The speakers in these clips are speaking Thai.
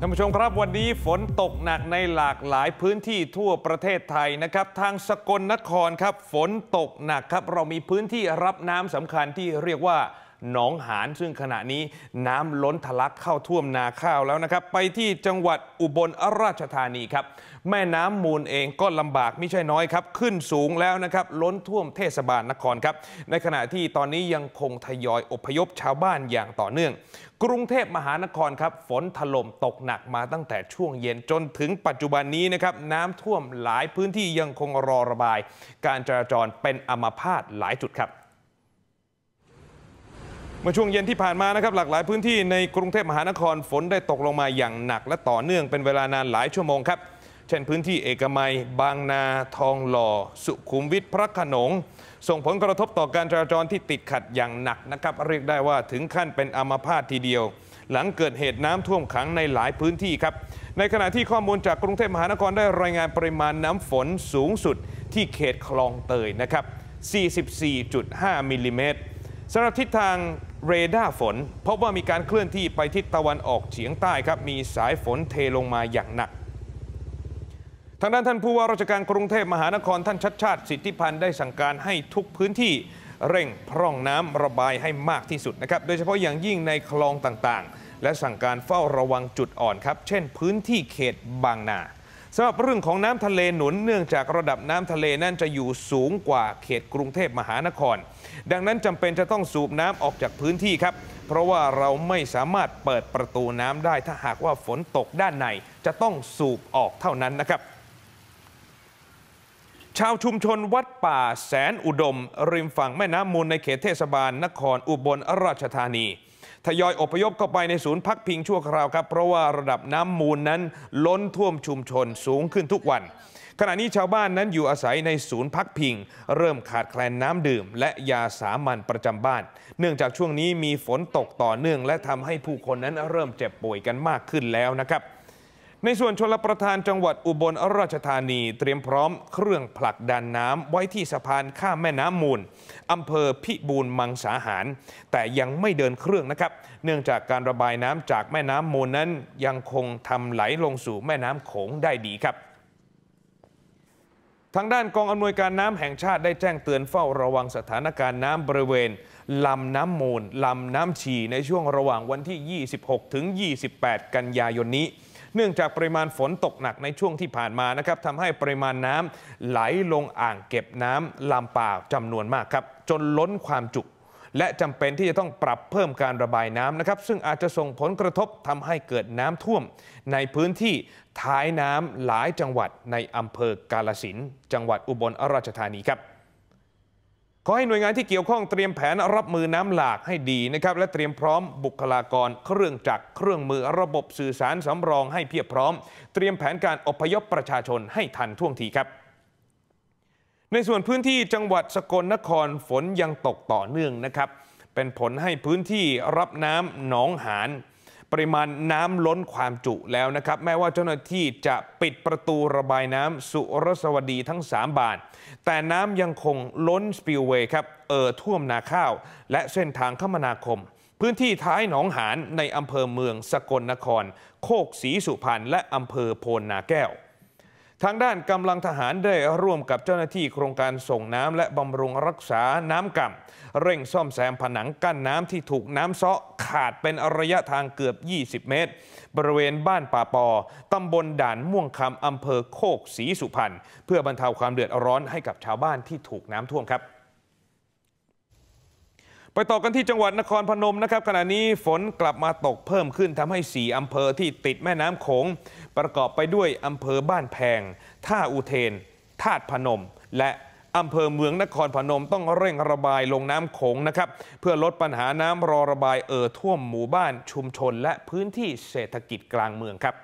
ท่านผู้ชมครับวันนี้ฝนตกหนักในหลากหลายพื้นที่ทั่วประเทศไทยนะครับ ทางสกลนครครับฝนตกหนักครับ เรามีพื้นที่รับน้ำสำคัญที่เรียกว่าหนองหาน ซึ่งขณะนี้น้ำล้นทะลักเข้าท่วมนาข้าวแล้วนะครับไปที่จังหวัดอุบลราชธานีครับ แม่น้ำมูลเองก็ลำบากไม่ใช่น้อยครับ ขึ้นสูงแล้วนะครับล้นท่วมเทศบาลนครครับในขณะที่ตอนนี้ยังคงทยอยอพยพชาวบ้านอย่างต่อเนื่อง กรุงเทพมหานครครับ ฝนถล่มตกหนักมาตั้งแต่ช่วงเย็นจนถึงปัจจุบันนี้นะครับน้ำท่วมหลายพื้นที่ยังคงรอระบาย การจราจรเป็นอัมาพาตหลายจุดครับเมื่อช่วงเย็นที่ผ่านมานะครับหลากหลายพื้นที่ในกรุงเทพมหานครฝนได้ตกลงมาอย่างหนักและต่อเนื่องเป็นเวลานานหลายชั่วโมงครับเช่นพื้นที่เอกมัยบางนาทองหล่อ สุขุมวิทพระขนง ส่งผลกระทบต่อการจราจรที่ติดขัดอย่างหนักนะครับเรียกได้ว่าถึงขั้นเป็นอัมพาตทีเดียว หลังเกิดเหตุน้ำท่วมขังในหลายพื้นที่ครับในขณะที่ข้อมูลจากกรุงเทพมหานครได้รายงานปริมาณน้ำฝนสูงสุดที่เขตคลองเตยนะครับ 44.5มิลลิเมตรสำหรับทิศทางเรดาร์ฝนพบว่ามีการเคลื่อนที่ไปทิศตะวันออกเฉียงใต้ครับ มีสายฝนเทลงมาอย่างหนัก ทางด้านท่านผู้ว่าราชการกรุงเทพมหานครท่านชัดชาติสิทธิพันธ์ได้สั่งการให้ทุกพื้นที่เร่งพร่องน้ำระบายให้มากที่สุดนะครับโดยเฉพาะอย่างยิ่งในคลองต่างๆ และสั่งการเฝ้าระวังจุดอ่อนครับเช่นพื้นที่เขตบางนาสำหรับเรื่องของน้ำทะเลหนุนเนื่องจากระดับน้ำทะเลนั่นจะอยู่สูงกว่าเขตกรุงเทพมหานคร ดังนั้นจำเป็นจะต้องสูบน้ำออกจากพื้นที่ครับ เพราะว่าเราไม่สามารถเปิดประตูน้ำได้ถ้าหากว่าฝนตกด้านในจะต้องสูบออกเท่านั้นนะครับ ชาวชุมชนวัดป่าแสนอุดม ริมฝั่งแม่น้ำมูลในเขตเทศบาลนครอุบลราชธานีทยอยอพยพเข้าไปในศูนย์พักพิงชั่วคราวครับเพราะว่าระดับน้ำมูลนั้นล้นท่วมชุมชนสูงขึ้นทุกวัน ขณะนี้ชาวบ้านนั้นอยู่อาศัยในศูนย์พักพิง เริ่มขาดแคลนน้ำดื่ม และยาสามัญประจำบ้าน เนื่องจากช่วงนี้มีฝนตกต่อเนื่องและทำให้ผู้คนนั้นเริ่มเจ็บป่วยกันมากขึ้นแล้วนะครับในส่วนชลประทานจังหวัดอุบลราชธานีเตรียมพร้อมเครื่องผลักดันน้ำไว้ที่สะพานข้ามแม่น้ำมูลอำเภอพิบูลมังสาหาร แต่ยังไม่เดินเครื่องนะครับ เนื่องจากการระบายน้ำจากแม่น้ำมูลนั้นยังคงทำไหลลงสู่แม่น้ำโขงได้ดีครับ ทางด้านกองอำนวยการน้ำแห่งชาติได้แจ้งเตือนเฝ้าระวังสถานการณ์น้ำบริเวณลำน้ำมูลลำน้ำฉีในช่วงระหว่างวันที่ 26ถึง28 กันยายนนี้เนื่องจากปริมาณฝนตกหนักในช่วงที่ผ่านมานะครับทำให้ปริมาณน้ำไหลลงอ่างเก็บน้ำลำป่าจำนวนมากครับจนล้นความจุ และจำเป็นที่จะต้องปรับเพิ่มการระบายน้ำนะครับซึ่งอาจจะส่งผลกระทบทำให้เกิดน้ำท่วม ในพื้นที่ท้ายน้ำหลายจังหวัดในอำเภอกาลสินจังหวัดอุบลราชธานีครับขอให้หน่วยงานที่เกี่ยวข้องเตรียมแผนรับมือน้ำหลากให้ดีนะครับและเตรียมพร้อมบุคลากร เครื่องจักรเครื่องมือระบบสื่อสารสำรองให้เพียบพร้อม เตรียมแผนการอพยพประชาชนให้ทันท่วงทีครับ ในส่วนพื้นที่จังหวัดสกลนครฝนยังตกต่อเนื่องนะครับเป็นผลให้พื้นที่รับน้ำหนองหานปริมาณน้ำล้นความจุแล้วนะครับแม้ว่าเจ้าหน้าที่จะปิดประตูระบายน้ำสุรสวดีทั้ง 3 บานแต่น้ำยังคงล้นสปิลเวย์ครับเอ่อท่วมนาข้าว และเส้นทางคมนาคม พื้นที่ท้ายหนองหานในอำเภอเมืองสกลนคร โคกศรีสุพรรณและอำเภอโพนนาแก้ว ทางด้านกำลังทหารได้ร่วมกับเจ้าหน้าที่โครงการส่งน้ำและบำรุงรักษาน้ำก่ำเร่งซ่อมแซมผนังกั้นน้ำที่ถูกน้ำซ้อขาดเป็นระยะทางเกือบ 20 เมตร บริเวณบ้านป่าปอ ตำบลด่านม่วงคำอำเภอโคกศรีสุพรรณ เพื่อบรรเทาความเดือดร้อนให้กับชาวบ้านที่ถูกน้ำท่วมครับ ไปต่อกันที่จังหวัดนครพนมนะครับ ขณะนี้ฝนกลับมาตกเพิ่มขึ้นทำให้ส่อำเภอที่ติดแม่น้ำโขงประกอบไปด้วยอำเภอบ้านแพง ท่าอุเทนทาตพนม และอำเภอเมืองนครพนมต้องเร่งระบายลงน้ำโขงนะครับ เพื่อลดปัญหาน้ำรอระบายเอ่อท่วมหมู่บ้านชุมชนและพื้นที่เศรษฐกิจกลางเมืองครับ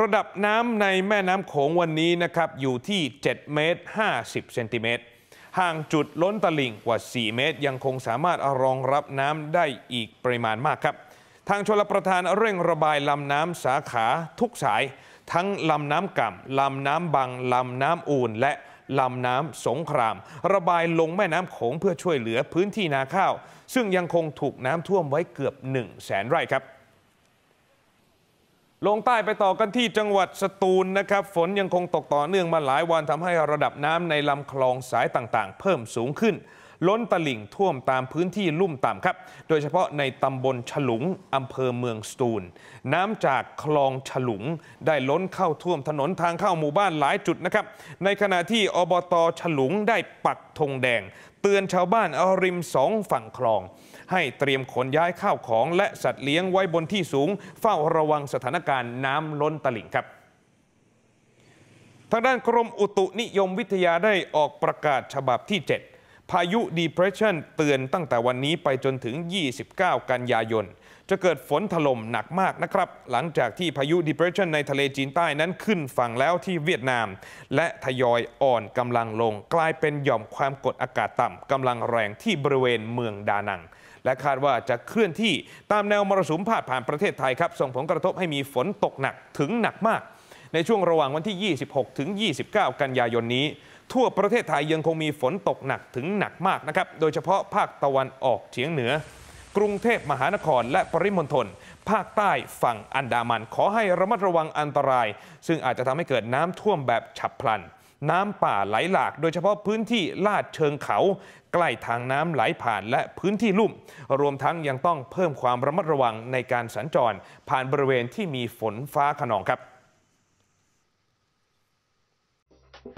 ระดับน้ำในแม่น้ำโขงวันนี้นะครับ อยู่ที่7เมตร50เซนติเมตรห่างจุดล้นตลิ่งกว่า 4 เมตร ยังคงสามารถรองรับน้ำได้อีกปริมาณมากครับ ทางชลประทานเร่งระบายลำน้ำสาขา ทุกสาย ทั้งลำน้ำก่ำลำน้ำบางลำน้ำอูนและลำน้ำสงคราม ระบายลงแม่น้ำโขงเพื่อช่วยเหลือพื้นที่นาข้าว ซึ่งยังคงถูกน้ำท่วมไว้เกือบ1นึ่งแสนไร่ครับ ลงใต้ไปต่อกันที่จังหวัดสตูลนะครับ ฝนยังคงตกต่อเนื่องมาหลายวันทำให้ระดับน้ำในลำคลองสายต่างๆ เพิ่มสูงขึ้นล้นตลิ่งท่วมตามพื้นที่ลุ่มต่ำครับ โดยเฉพาะในตำบลฉลุงอำเภอเมืองสตูล น้ำจากคลองฉลุงได้ล้นเข้าท่วมถนนทางเข้าหมู่บ้านหลายจุดนะครับ ในขณะที่อบตฉลุงได้ปักธงแดง เตือนชาวบ้านเอาริมสองฝั่งคลอง ให้เตรียมขนย้ายข้าวของและสัตว์เลี้ยงไว้บนที่สูง เฝ้าระวังสถานการณ์ น้ำล้นตลิ่งครับ ทางด้านกรมอุตุนิยมวิทยาได้ออกประกาศฉบับที่ 7พายุดีเพรสชันเตือนตั้งแต่วันนี้ไปจนถึง 29 กันยายน จะเกิดฝนถล่มหนักมากนะครับ หลังจากที่พายุดีเพรสชันในทะเลจีนใต้นั้นขึ้นฝั่งแล้วที่เวียดนาม และทยอยอ่อนกำลังลง กลายเป็นหย่อมความกดอากาศต่ำกำลังแรงที่บริเวณเมืองดานัง และคาดว่าจะเคลื่อนที่ตามแนวมรสุมพาดผ่านประเทศไทยครับ ส่งผลกระทบให้มีฝนตกหนักถึงหนักมาก ในช่วงระหว่างวันที่ 26 ถึง 29 กันยายนนี้ทั่วประเทศไทยยังคงมีฝนตกหนักถึงหนักมากนะครับ โดยเฉพาะภาคตะวันออกเฉียงเหนือ กรุงเทพมหานครและปริมณฑลภาคใต้ฝั่งอันดามัน ขอให้ระมัดระวังอันตรายซึ่งอาจจะทำให้เกิดน้ำท่วมแบบฉับพลัน น้ำป่าไหลหลากโดยเฉพาะพื้นที่ลาดเชิงเขา ใกล้ทางน้ำไหลผ่านและพื้นที่ลุ่ม รวมทั้งยังต้องเพิ่มความระมัดระวังในการสัญจร ผ่านบริเวณที่มีฝนฟ้าขนองครับ